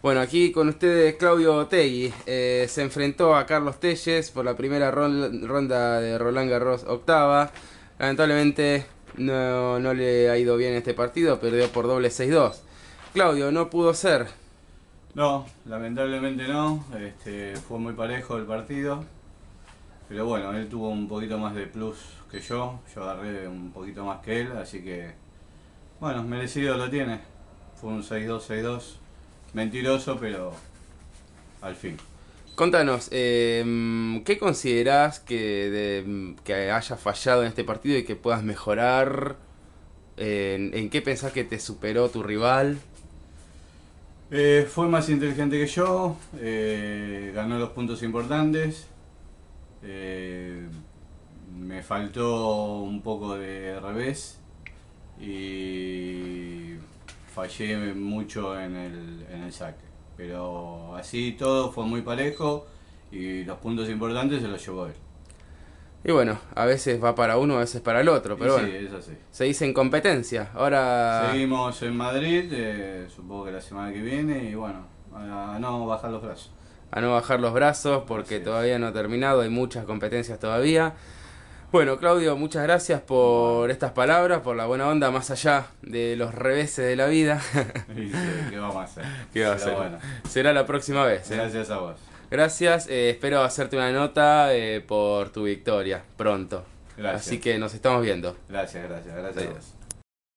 Bueno, aquí con ustedes Claudio Tegui. Eh, se enfrentó a Carlos Telles por la primera ronda de Roland Garros octava. Lamentablemente no, no le ha ido bien este partido, perdió por doble 6-2. Claudio, no pudo ser. No, lamentablemente no. Este, fue muy parejo el partido. Pero bueno, él tuvo un poquito más de plus que yo. Yo agarré un poquito más que él, así que bueno, merecido lo tiene. Fue un 6-2-6-2. Mentiroso, pero al fin. Contanos, em, ¿qué considerás que, que haya fallado en este partido y que puedas mejorar? ¿En, qué pensás que te superó tu rival? Eh, fue más inteligente que yo, eh, ganó los puntos importantes, eh, me faltó un poco de revés y fallé mucho en el, en el saque. Pero así todo fue muy parejo y los puntos importantes se los llevó él. Y bueno, a veces va para uno, a veces para el otro, pero bueno. Se dice en competencia. Ahora. Seguimos en Madrid, eh, supongo que la semana que viene, y bueno, a no bajar los brazos. A no bajar los brazos porque todavía no ha terminado, hay muchas competencias todavía. Bueno, Claudio, muchas gracias por estas palabras, por la buena onda, más allá de los reveses de la vida. ¿Qué vamos a hacer? ¿Qué va a hacer? Será la próxima vez. ¿eh? Gracias a vos. Gracias, eh, espero hacerte una nota eh, por tu victoria pronto. Gracias. Así que nos estamos viendo. Gracias, gracias, gracias. A